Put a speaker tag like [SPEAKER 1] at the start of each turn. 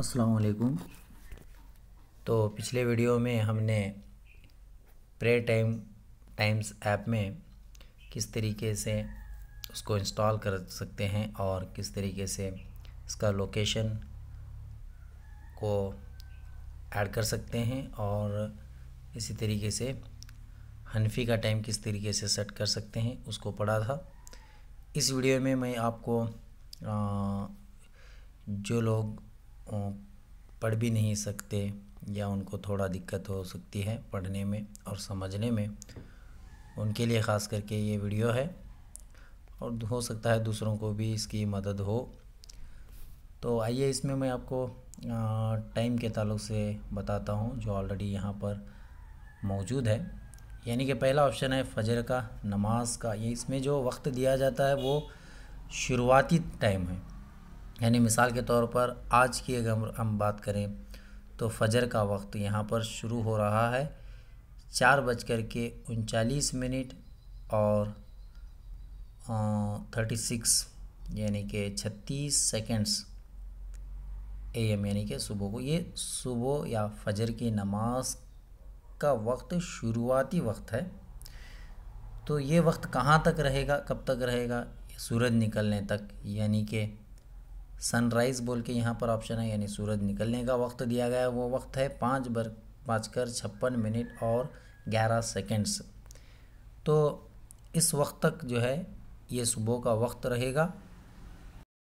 [SPEAKER 1] असलकुम तो पिछले वीडियो में हमने प्रे टाइम टाइम्स ऐप में किस तरीके से उसको इंस्टॉल कर सकते हैं और किस तरीके से इसका लोकेशन को ऐड कर सकते हैं और इसी तरीके से हनफी का टाइम किस तरीके से सेट कर सकते हैं उसको पढ़ा था इस वीडियो में मैं आपको आ, जो लोग पढ़ भी नहीं सकते या उनको थोड़ा दिक्कत हो सकती है पढ़ने में और समझने में उनके लिए ख़ास करके ये वीडियो है और हो सकता है दूसरों को भी इसकी मदद हो तो आइए इसमें मैं आपको टाइम के ताल्लुक से बताता हूँ जो ऑलरेडी यहाँ पर मौजूद है यानी कि पहला ऑप्शन है फजर का नमाज का ये इसमें जो वक्त दिया जाता है वो शुरुआती टाइम है यानी मिसाल के तौर पर आज की अगर हम बात करें तो फजर का वक्त यहाँ पर शुरू हो रहा है चार बज कर के उनचालीस मिनट और थर्टी सिक्स यानी कि छत्तीस सेकेंड्स ए एम यानी कि सुबह को ये सुबह या फजर की नमाज का वक्त शुरुआती वक्त है तो ये वक्त कहाँ तक रहेगा कब तक रहेगा सूरज निकलने तक यानी कि सनराइज़ बोल के यहाँ पर ऑप्शन है यानी सूरज निकलने का वक्त दिया गया है वो वक्त है पाँच बर कर छप्पन मिनट और ग्यारह सेकेंड्स तो इस वक्त तक जो है ये सुबह का वक्त रहेगा